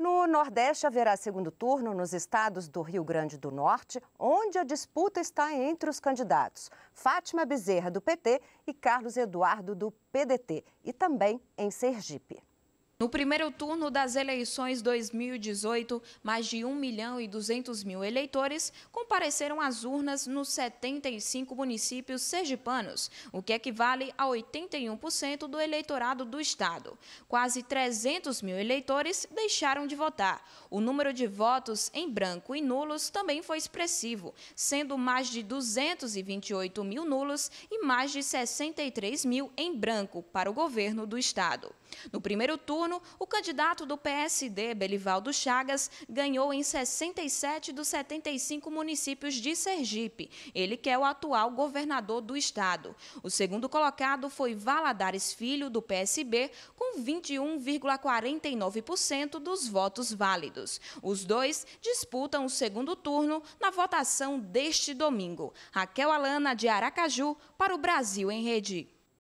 No Nordeste haverá segundo turno nos estados do Rio Grande do Norte, onde a disputa está entre os candidatos Fátima Bezerra, do PT, e Carlos Eduardo, do PDT, e também em Sergipe. No primeiro turno das eleições 2018, mais de 1 milhão e 200 mil eleitores compareceram às urnas nos 75 municípios sergipanos, o que equivale a 81% do eleitorado do Estado. Quase 300 mil eleitores deixaram de votar. O número de votos em branco e nulos também foi expressivo, sendo mais de 228 mil nulos e mais de 63 mil em branco para o governo do Estado. No primeiro turno, turno, o candidato do PSD, Belivaldo Chagas, ganhou em 67 dos 75 municípios de Sergipe. Ele que é o atual governador do estado. O segundo colocado foi Valadares Filho, do PSB, com 21,49% dos votos válidos. Os dois disputam o segundo turno na votação deste domingo. Raquel Alana, de Aracaju, para o Brasil em Rede.